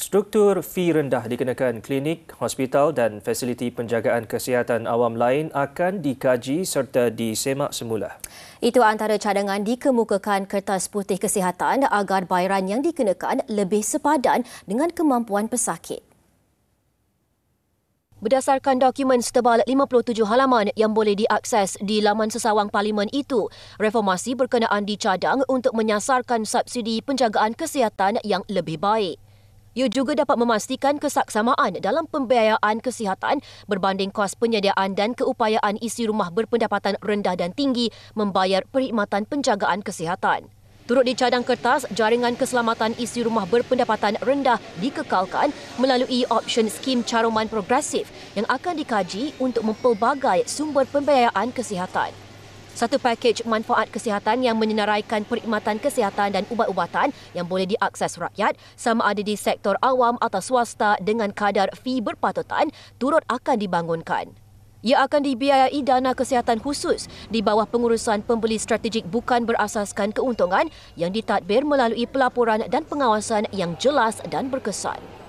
Struktur fee rendah dikenakan klinik, hospital dan fasiliti penjagaan kesihatan awam lain akan dikaji serta disemak semula. Itu antara cadangan dikemukakan kertas putih kesihatan agar bayaran yang dikenakan lebih sepadan dengan kemampuan pesakit. Berdasarkan dokumen setebal 57 halaman yang boleh diakses di laman sesawang parlimen itu, reformasi berkenaan dicadang untuk menyasarkan subsidi penjagaan kesihatan yang lebih baik. Ia juga dapat memastikan kesaksamaan dalam pembiayaan kesihatan berbanding kos penyediaan dan keupayaan isi rumah berpendapatan rendah dan tinggi membayar perkhidmatan penjagaan kesihatan. Turut dicadang kertas, jaringan keselamatan isi rumah berpendapatan rendah dikekalkan melalui option skim caruman progresif yang akan dikaji untuk mempelbagai sumber pembiayaan kesihatan. Satu pakej manfaat kesihatan yang menyenaraikan perkhidmatan kesihatan dan ubat-ubatan yang boleh diakses rakyat sama ada di sektor awam atau swasta dengan kadar fee berpatutan turut akan dibangunkan. Ia akan dibiayai dana kesihatan khusus di bawah pengurusan pembeli strategik bukan berasaskan keuntungan yang ditadbir melalui pelaporan dan pengawasan yang jelas dan berkesan.